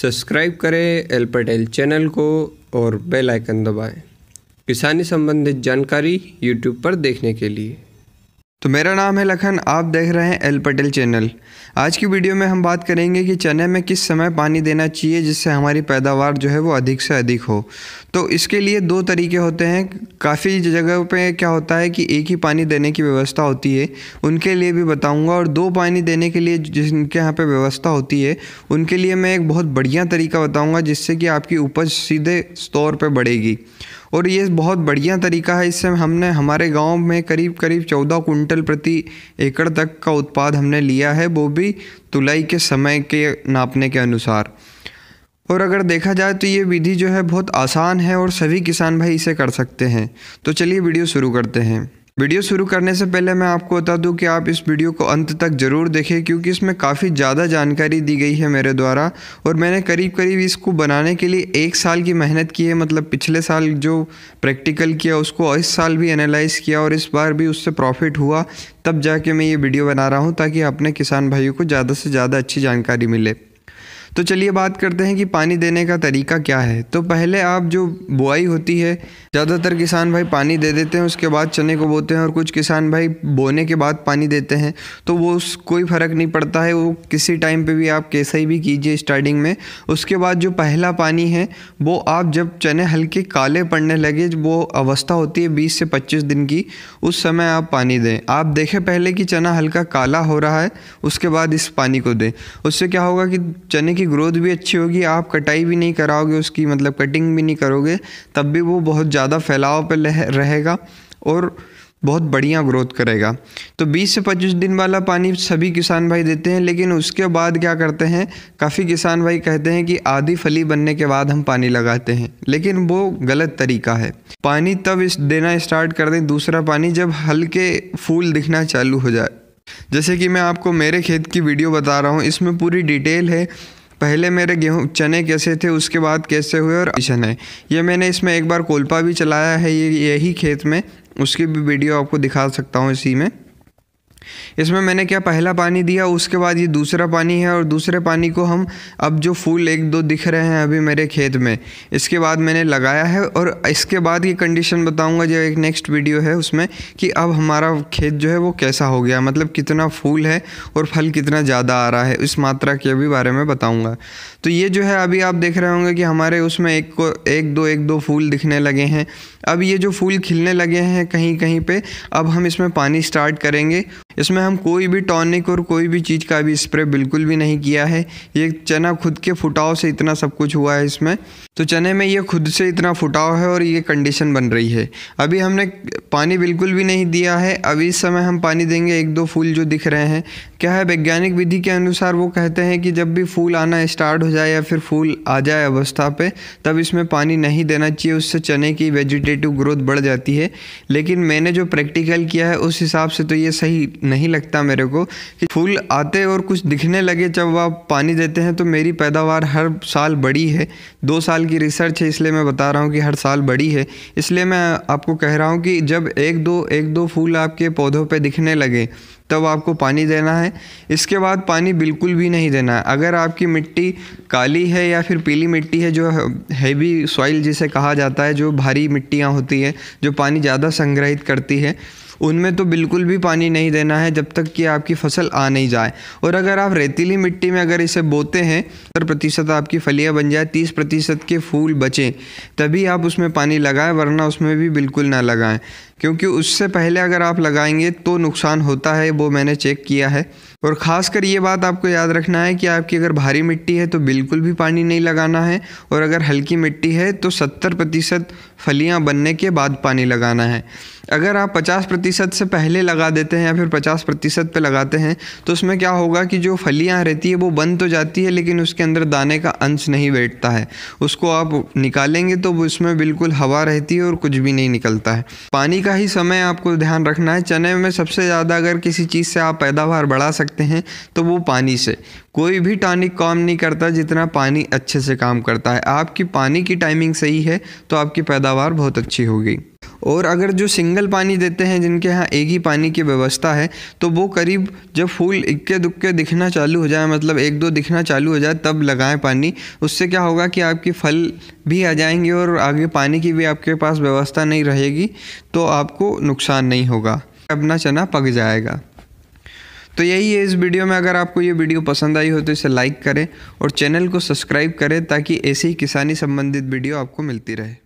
subscribe करें L Patel channel को और बेल आइकन दबाएं किसानी संबंधित जानकारी यूट्यूब पर देखने के लिए तो मेरा नाम है लखन आप देख रहे हैं एल पटेल चैनल आज की वीडियो में हम बात करेंगे कि चने में किस समय पानी देना चाहिए जिससे हमारी पैदावार जो है वो अधिक से अधिक हो तो इसके लिए दो तरीके होते हैं काफ़ी जगह पे क्या होता है कि एक ही पानी देने की व्यवस्था होती है उनके लिए भी बताऊँगा और दो पानी देने के लिए जिनके यहाँ पर व्यवस्था होती है उनके लिए मैं एक बहुत बढ़िया तरीका बताऊँगा जिससे कि आपकी उपज सीधे तौर पर बढ़ेगी और ये बहुत बढ़िया तरीका है इससे हमने हमारे गांव में करीब करीब चौदह कुंटल प्रति एकड़ तक का उत्पाद हमने लिया है वो भी तुलाई के समय के नापने के अनुसार और अगर देखा जाए तो ये विधि जो है बहुत आसान है और सभी किसान भाई इसे कर सकते हैं तो चलिए वीडियो शुरू करते हैं वीडियो शुरू करने से पहले मैं आपको बता दूं कि आप इस वीडियो को अंत तक ज़रूर देखें क्योंकि इसमें काफ़ी ज़्यादा जानकारी दी गई है मेरे द्वारा और मैंने करीब करीब इसको बनाने के लिए एक साल की मेहनत की है मतलब पिछले साल जो प्रैक्टिकल किया उसको इस साल भी एनालाइज़ किया और इस बार भी उससे प्रॉफिट हुआ तब जाके मैं ये वीडियो बना रहा हूँ ताकि अपने किसान भाइयों को ज़्यादा से ज़्यादा अच्छी जानकारी मिले तो चलिए बात करते हैं कि पानी देने का तरीका क्या है तो पहले आप जो बुआई होती है ज़्यादातर किसान भाई पानी दे देते हैं उसके बाद चने को बोते हैं और कुछ किसान भाई बोने के बाद पानी देते हैं तो वो कोई फ़र्क नहीं पड़ता है वो किसी टाइम पे भी आप कैसे ही भी कीजिए स्टार्टिंग में उसके बाद जो पहला पानी है वो आप जब चने हल्के काले पड़ने लगे वो अवस्था होती है बीस से पच्चीस दिन की उस समय आप पानी दें आप देखें पहले कि चना हल्का काला हो रहा है उसके बाद इस पानी को दें उससे क्या होगा कि चने की उनकी ग्रोथ भी अच्छी होगी आप कटाई भी नहीं कराओगे उसकी मतलब कटिंग भी नहीं करोगे तब भी वो बहुत ज़्यादा फैलाव पर रहेगा और बहुत बढ़िया ग्रोथ करेगा तो 20 से 25 दिन वाला पानी सभी किसान भाई देते हैं लेकिन उसके बाद क्या करते हैं काफ़ी किसान भाई कहते हैं कि आधी फली बनने के बाद हम पानी लगाते हैं लेकिन वो गलत तरीका है पानी तब इस देना स्टार्ट कर दें दूसरा पानी जब हल्के फूल दिखना चालू हो जाए जैसे कि मैं आपको मेरे खेत की वीडियो बता रहा हूँ इसमें पूरी डिटेल है पहले मेरे गेहूँ चने कैसे थे उसके बाद कैसे हुए और चने ये मैंने इसमें एक बार कोलपा भी चलाया है ये यही खेत में उसकी भी वीडियो आपको दिखा सकता हूँ इसी में इसमें मैंने क्या पहला पानी दिया उसके बाद ये दूसरा पानी है और दूसरे पानी को हम अब जो फूल एक दो दिख रहे हैं अभी मेरे खेत में इसके बाद मैंने लगाया है और इसके बाद ये कंडीशन बताऊंगा जो एक नेक्स्ट वीडियो है उसमें कि अब हमारा खेत जो है वो कैसा हो गया मतलब कितना फूल है और फल कितना ज़्यादा आ रहा है इस मात्रा के भी बारे में बताऊँगा तो ये जो है अभी आप देख रहे होंगे कि हमारे उसमें एक को एक दो एक दो फूल दिखने लगे हैं अब ये जो फूल खिलने लगे हैं कहीं कहीं पर अब हम इसमें पानी स्टार्ट करेंगे इसमें हम कोई भी टॉनिक और कोई भी चीज़ का भी स्प्रे बिल्कुल भी नहीं किया है ये चना खुद के फुटाव से इतना सब कुछ हुआ है इसमें तो चने में ये खुद से इतना फुटाव है और ये कंडीशन बन रही है अभी हमने पानी बिल्कुल भी नहीं दिया है अभी इस समय हम पानी देंगे एक दो फूल जो दिख रहे हैं क्या है वैज्ञानिक विधि के अनुसार वो कहते हैं कि जब भी फूल आना स्टार्ट हो जाए या फिर फूल आ जाए अवस्था पर तब इसमें पानी नहीं देना चाहिए उससे चने की वेजिटेटिव ग्रोथ बढ़ जाती है लेकिन मैंने जो प्रैक्टिकल किया है उस हिसाब से तो ये सही नहीं लगता मेरे को कि फूल आते और कुछ दिखने लगे जब आप पानी देते हैं तो मेरी पैदावार हर साल बड़ी है दो साल की रिसर्च है इसलिए मैं बता रहा हूँ कि हर साल बड़ी है इसलिए मैं आपको कह रहा हूँ कि जब एक दो एक दो फूल आपके पौधों पर दिखने लगे तब आपको पानी देना है इसके बाद पानी बिल्कुल भी नहीं देना है अगर आपकी मिट्टी काली है या फिर पीली मिट्टी है जो हैवी सॉइल जिसे कहा जाता है जो भारी मिट्टियाँ होती हैं जो पानी ज़्यादा संग्रहित करती है उनमें तो बिल्कुल भी पानी नहीं देना है जब तक कि आपकी फसल आ नहीं जाए और अगर आप रेतीली मिट्टी में अगर इसे बोते हैं सत्तर प्रतिशत आपकी फलियाँ बन जाए तीस प्रतिशत के फूल बचें तभी आप उसमें पानी लगाएं वरना उसमें भी बिल्कुल ना लगाएं क्योंकि उससे पहले अगर आप लगाएंगे तो नुकसान होता है वो मैंने चेक किया है और ख़ासकर ये बात आपको याद रखना है कि आपकी अगर भारी मिट्टी है तो बिल्कुल भी पानी नहीं लगाना है और अगर हल्की मिट्टी है तो 70 प्रतिशत फलियाँ बनने के बाद पानी लगाना है अगर आप 50 प्रतिशत से पहले लगा देते हैं या फिर 50 प्रतिशत पर लगाते हैं तो उसमें क्या होगा कि जो फलियाँ रहती है वो बन तो जाती है लेकिन उसके अंदर दाने का अंश नहीं बैठता है उसको आप निकालेंगे तो उसमें बिल्कुल हवा रहती है और कुछ भी नहीं निकलता है पानी का ही समय आपको ध्यान रखना है चने में सबसे ज़्यादा अगर किसी चीज़ से आप पैदावार बढ़ा सकते हैं तो वो पानी से कोई भी टॉनिक काम नहीं करता जितना पानी अच्छे से काम करता है आपकी पानी की टाइमिंग सही है तो आपकी पैदावार बहुत अच्छी होगी और अगर जो सिंगल पानी देते हैं जिनके यहाँ एक ही पानी की व्यवस्था है तो वो करीब जब फूल इक्के दुक्के दिखना चालू हो जाए मतलब एक दो दिखना चालू हो जाए तब लगाएं पानी उससे क्या होगा कि आपकी फल भी आ जाएंगे और आगे पानी की भी आपके पास व्यवस्था नहीं रहेगी तो आपको नुकसान नहीं होगा अपना चना पक जाएगा तो यही है इस वीडियो में अगर आपको ये वीडियो पसंद आई हो तो इसे लाइक करें और चैनल को सब्सक्राइब करें ताकि ऐसे ही किसानी संबंधित वीडियो आपको मिलती रहे